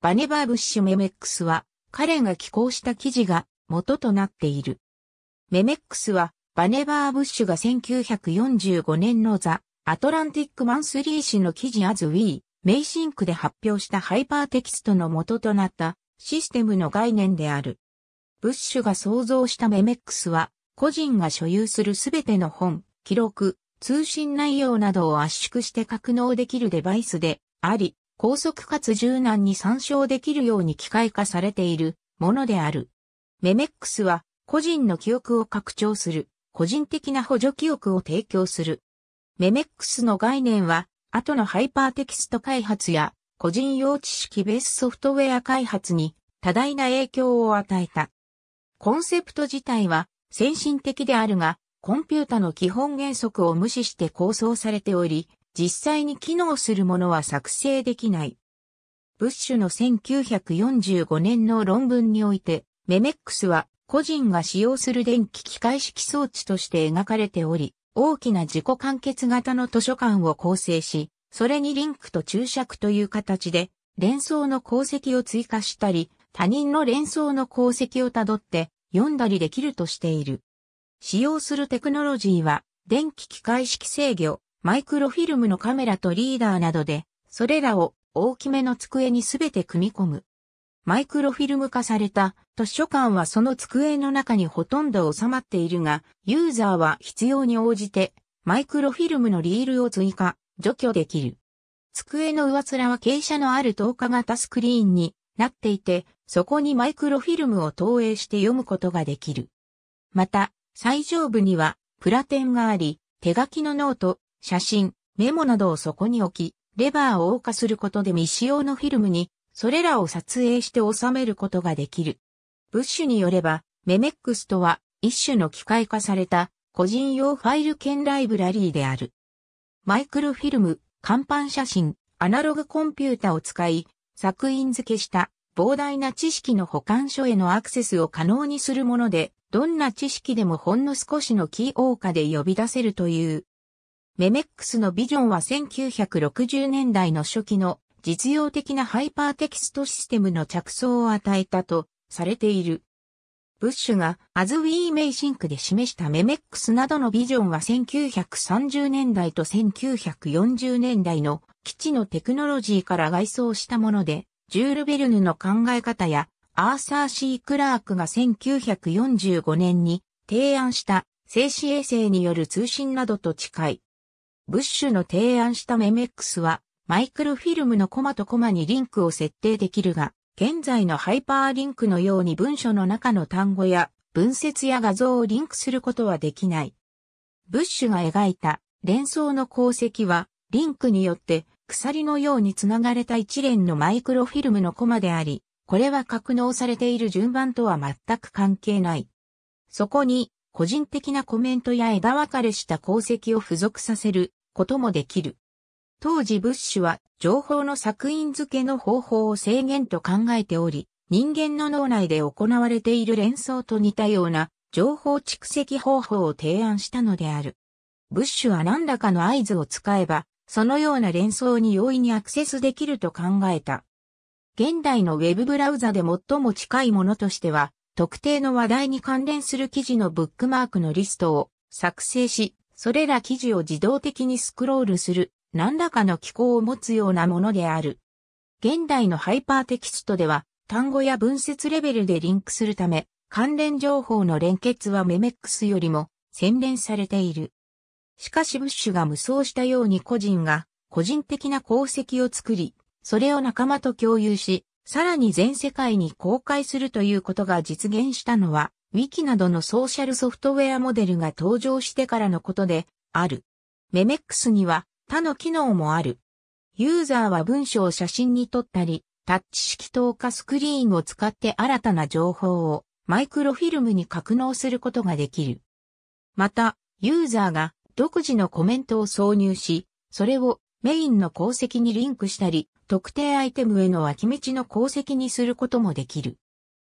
バネバーブッシュメメックスは彼が寄稿した記事が元となっている。メメックスはバネバーブッシュが1945年のザ・アトランティックマンスリー誌の記事アズウィー、メイシンクで発表したハイパーテキストの元となったシステムの概念である。ブッシュが創造したメメックスは個人が所有するすべての本、記録、通信内容などを圧縮して格納できるデバイスであり、高速かつ柔軟に参照できるように機械化されているものである。メメックスは個人の記憶を拡張する、個人的な補助記憶を提供する。メメックスの概念は、後のハイパーテキスト開発や個人用知識ベースソフトウェア開発に多大な影響を与えた。コンセプト自体は先進的であるが、コンピュータの基本原則を無視して構想されており、実際に機能するものは作成できない。ブッシュの1945年の論文において、メメックスは個人が使用する電気機械式装置として描かれており、大きな自己完結型の図書館を構成し、それにリンクと注釈という形で、連想の功績を追加したり、他人の連想の功績をたどって読んだりできるとしている。使用するテクノロジーは、電気機械式制御、マイクロフィルムのカメラとリーダーなどで、それらを大きめの机にすべて組み込む。マイクロフィルム化された図書館はその机の中にほとんど収まっているが、ユーザーは必要に応じてマイクロフィルムのリールを追加、除去できる。机の上面は傾斜のある透過型スクリーンになっていて、そこにマイクロフィルムを投影して読むことができる。また、最上部にはプラテンがあり、手書きのノート、写真、メモなどをそこに置き、レバーを謳歌することで未使用のフィルムに、それらを撮影して収めることができる。ブッシュによれば、メメックスとは、一種の機械化された、個人用ファイル兼ライブラリーである。マイクロフィルム、看板写真、アナログコンピュータを使い、作品付けした膨大な知識の保管書へのアクセスを可能にするもので、どんな知識でもほんの少しのキー謳歌で呼び出せるというメメックスのビジョンは1960年代の初期の実用的なハイパーテキストシステムの着想を与えたとされている。ブッシュが a ズ We May シンク n で示したメメックスなどのビジョンは1930年代と1940年代の基地のテクノロジーから外装したもので、ジュール・ベルヌの考え方やアーサー・シー・クラークが1945年に提案した静止衛星による通信などと近いブッシュの提案したメメックスは、マイクロフィルムのコマとコマにリンクを設定できるが、現在のハイパーリンクのように文書の中の単語や文節や画像をリンクすることはできない。ブッシュが描いた連想の功績は、リンクによって鎖のようにつながれた一連のマイクロフィルムのコマであり、これは格納されている順番とは全く関係ない。そこに、個人的なコメントや枝分かれした功績を付属させることもできる。当時ブッシュは情報の作品付けの方法を制限と考えており、人間の脳内で行われている連想と似たような情報蓄積方法を提案したのである。ブッシュは何らかの合図を使えば、そのような連想に容易にアクセスできると考えた。現代のウェブブラウザで最も近いものとしては、特定の話題に関連する記事のブックマークのリストを作成し、それら記事を自動的にスクロールする何らかの機構を持つようなものである。現代のハイパーテキストでは単語や文節レベルでリンクするため関連情報の連結はメメックスよりも洗練されている。しかしブッシュが無双したように個人が個人的な功績を作り、それを仲間と共有し、さらに全世界に公開するということが実現したのは、ウィキなどのソーシャルソフトウェアモデルが登場してからのことで、ある。メメックスには他の機能もある。ユーザーは文章を写真に撮ったり、タッチ式透過スクリーンを使って新たな情報をマイクロフィルムに格納することができる。また、ユーザーが独自のコメントを挿入し、それをメインの功績にリンクしたり、特定アイテムへの脇道の功績にすることもできる。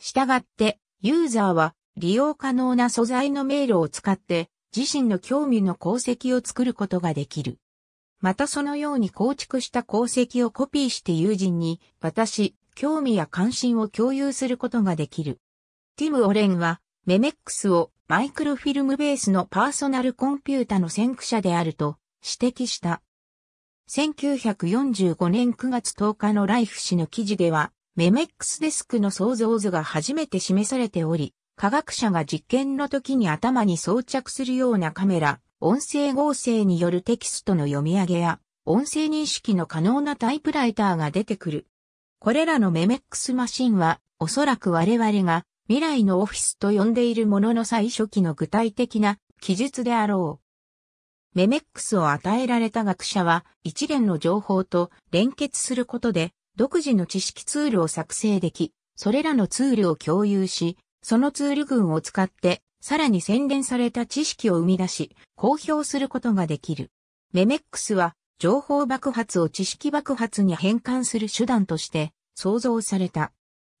したがって、ユーザーは利用可能な素材の迷路を使って自身の興味の功績を作ることができる。またそのように構築した功績をコピーして友人に私、興味や関心を共有することができる。ティム・オレンはメメックスをマイクロフィルムベースのパーソナルコンピュータの先駆者であると指摘した。1945年9月10日のライフ氏の記事では、メメックスデスクの創造図が初めて示されており、科学者が実験の時に頭に装着するようなカメラ、音声合成によるテキストの読み上げや、音声認識の可能なタイプライターが出てくる。これらのメメックスマシンは、おそらく我々が未来のオフィスと呼んでいるものの最初期の具体的な記述であろう。メメックスを与えられた学者は、一連の情報と連結することで、独自の知識ツールを作成でき、それらのツールを共有し、そのツール群を使って、さらに洗練された知識を生み出し、公表することができる。メメックスは、情報爆発を知識爆発に変換する手段として創造された。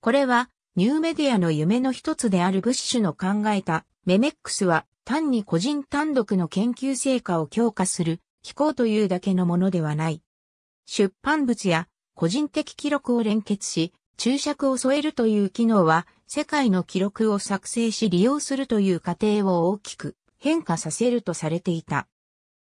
これは、ニューメディアの夢の一つであるブッシュの考えた、メメックスは、単に個人単独の研究成果を強化する、機構というだけのものではない。出版物や個人的記録を連結し、注釈を添えるという機能は、世界の記録を作成し利用するという過程を大きく変化させるとされていた。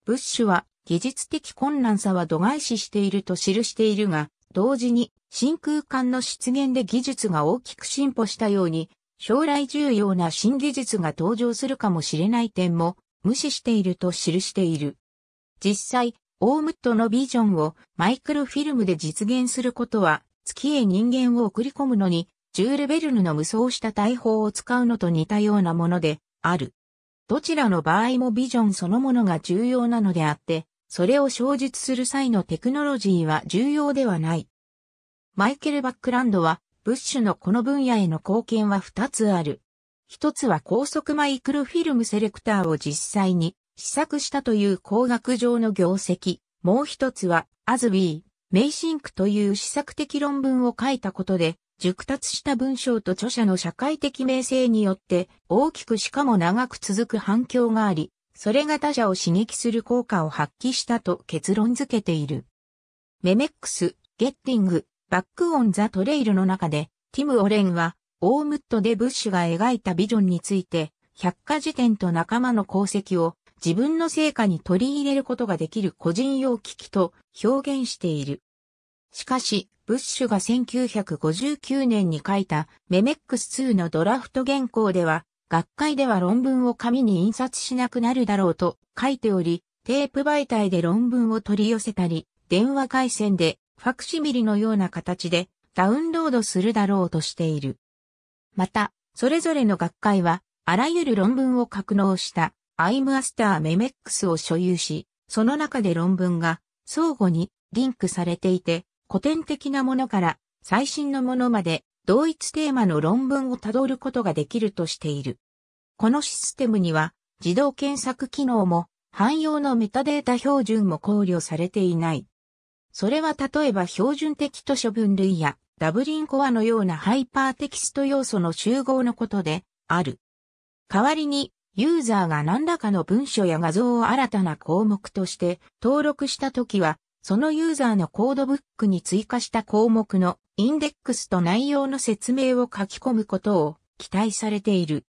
ブッシュは、技術的困難さは度外視していると記しているが、同時に、真空管の出現で技術が大きく進歩したように、将来重要な新技術が登場するかもしれない点も無視していると記している。実際、オームットのビジョンをマイクロフィルムで実現することは、月へ人間を送り込むのに、ジュール・ベルヌの無双した大砲を使うのと似たようなものである。どちらの場合もビジョンそのものが重要なのであって、それを小述する際のテクノロジーは重要ではない。マイケル・バックランドは、ブッシュのこの分野への貢献は2つある。1つは高速マイクロフィルムセレクターを実際に試作したという工学上の業績、もう一つは、アズビー、メイシンクという試作的論文を書いたことで、熟達した文章と著者の社会的名声によって大きくしかも長く続く反響があり、それが他者を刺激する効果を発揮したと結論付けている。メメックス、ゲッティング、バックオンザトレイルの中で、ティム・オレンは、オームットでブッシュが描いたビジョンについて、百科事典と仲間の功績を自分の成果に取り入れることができる個人用機器と表現している。しかし、ブッシュが1959年に書いたメメックス2のドラフト原稿では、学会では論文を紙に印刷しなくなるだろうと書いており、テープ媒体で論文を取り寄せたり、電話回線でファクシミリのような形でダウンロードするだろうとしている。また、それぞれの学会は、あらゆる論文を格納したアイムアスターメメックスを所有し、その中で論文が相互にリンクされていて、古典的なものから最新のものまで同一テーマの論文をたどることができるとしている。このシステムには自動検索機能も汎用のメタデータ標準も考慮されていない。それは例えば標準的図書分類やダブリンコアのようなハイパーテキスト要素の集合のことである。代わりにユーザーが何らかの文書や画像を新たな項目として登録したときは、そのユーザーのコードブックに追加した項目のインデックスと内容の説明を書き込むことを期待されている。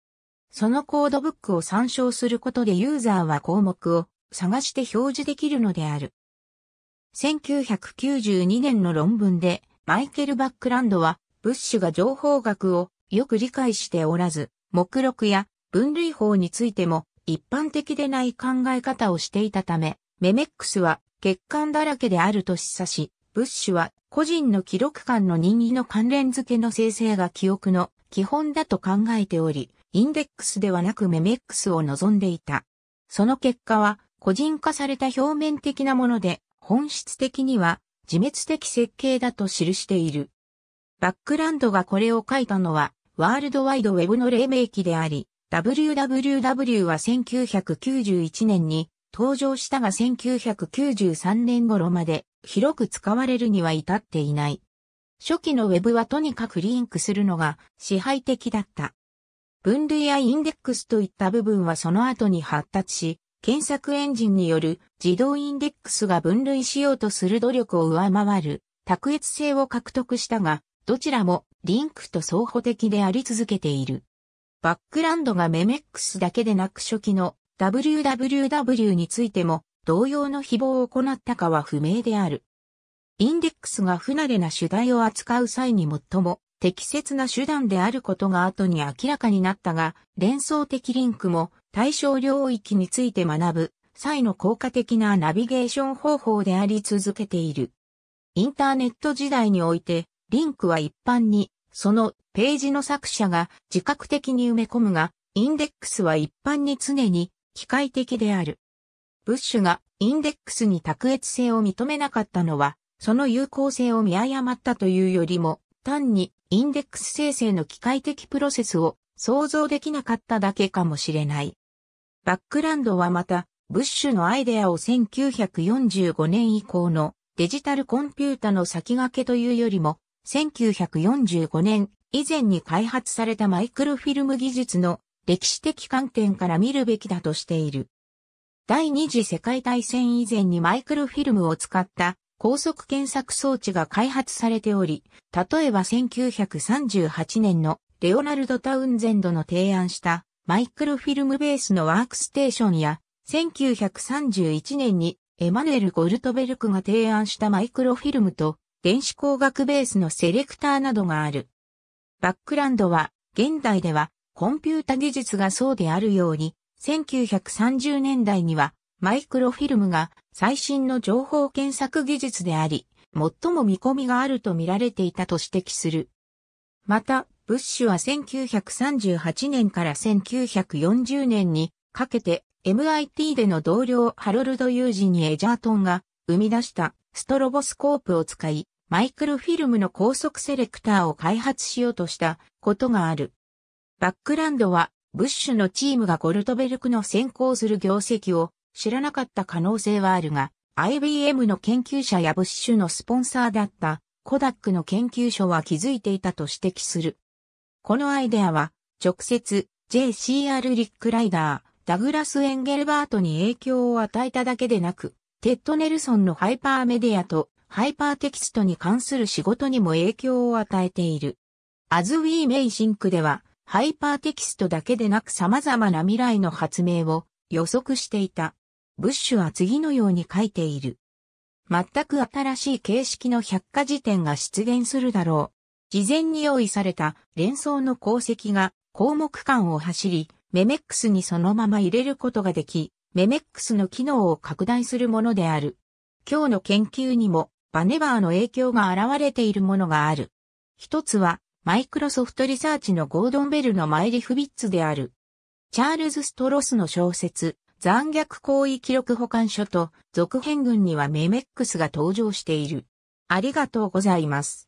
そのコードブックを参照することでユーザーは項目を探して表示できるのである。1992年の論文でマイケル・バックランドはブッシュが情報学をよく理解しておらず、目録や分類法についても一般的でない考え方をしていたため、メメックスは欠陥だらけであると示唆し、ブッシュは個人の記録間の任意の関連付けの生成が記憶の基本だと考えており、インデックスではなくメメックスを望んでいた。その結果は個人化された表面的なもので、本質的には自滅的設計だと記している。バックランドがこれを書いたのは、ワールドワイドウェブの黎明期であり、WWW は1991年に登場したが1993年頃まで広く使われるには至っていない。初期のウェブはとにかくリンクするのが支配的だった。分類やインデックスといった部分はその後に発達し、検索エンジンによる自動インデックスが分類しようとする努力を上回る卓越性を獲得したが、どちらもリンクと相補的であり続けている。バックランドがメメックスだけでなく初期の WWW についても同様の誹謗を行ったかは不明である。インデックスが不慣れな主題を扱う際に最も適切な手段であることが後に明らかになったが、連想的リンクも対象領域について学ぶ際の効果的なナビゲーション方法であり続けている。インターネット時代において、リンクは一般にそのページの作者が自覚的に埋め込むが、インデックスは一般に常に機械的である。ブッシュがインデックスに卓越性を認めなかったのは、その有効性を見誤ったというよりも、単にインデックス生成の機械的プロセスを想像できなかっただけかもしれない。バックランドはまた、ブッシュのアイデアを1945年以降のデジタルコンピュータの先駆けというよりも、1945年以前に開発されたマイクロフィルム技術の歴史的観点から見るべきだとしている。第二次世界大戦以前にマイクロフィルムを使った高速検索装置が開発されており、例えば1938年のレオナルド・タウンゼンドの提案したマイクロフィルムベースのワークステーションや、1931年にエマヌエル・ゴルトベルクが提案したマイクロフィルムと電子工学ベースのセレクターなどがある。バックランドは、現代では、コンピュータ技術がそうであるように、1930年代には、マイクロフィルムが最新の情報検索技術であり、最も見込みがあると見られていたと指摘する。また、ブッシュは1938年から1940年にかけて MIT での同僚ハロルド・ユージエジャートンが生み出したストロボスコープを使い、マイクロフィルムの高速セレクターを開発しようとしたことがある。バックランドは、ブッシュのチームがゴルトベルクの先行する業績を知らなかった可能性はあるが、IBM の研究者やブッシュのスポンサーだったコダックの研究所は気づいていたと指摘する。このアイデアは、直接 JCR リックライダー、ダグラス・エンゲルバートに影響を与えただけでなく、テッド・ネルソンのハイパーメディアとハイパーテキストに関する仕事にも影響を与えている。As We m a イシンク n では、ハイパーテキストだけでなく様々な未来の発明を予測していた。ブッシュは次のように書いている。全く新しい形式の百科事典が出現するだろう。事前に用意された連想の功績が項目間を走り、メメックスにそのまま入れることができ、メメックスの機能を拡大するものである。今日の研究にもバネバーの影響が現れているものがある。一つは、マイクロソフトリサーチのゴードンベルのマイリフビッツである。チャールズ・ストロスの小説、残虐行為記録保管書と、続編群にはメメックスが登場している。ありがとうございます。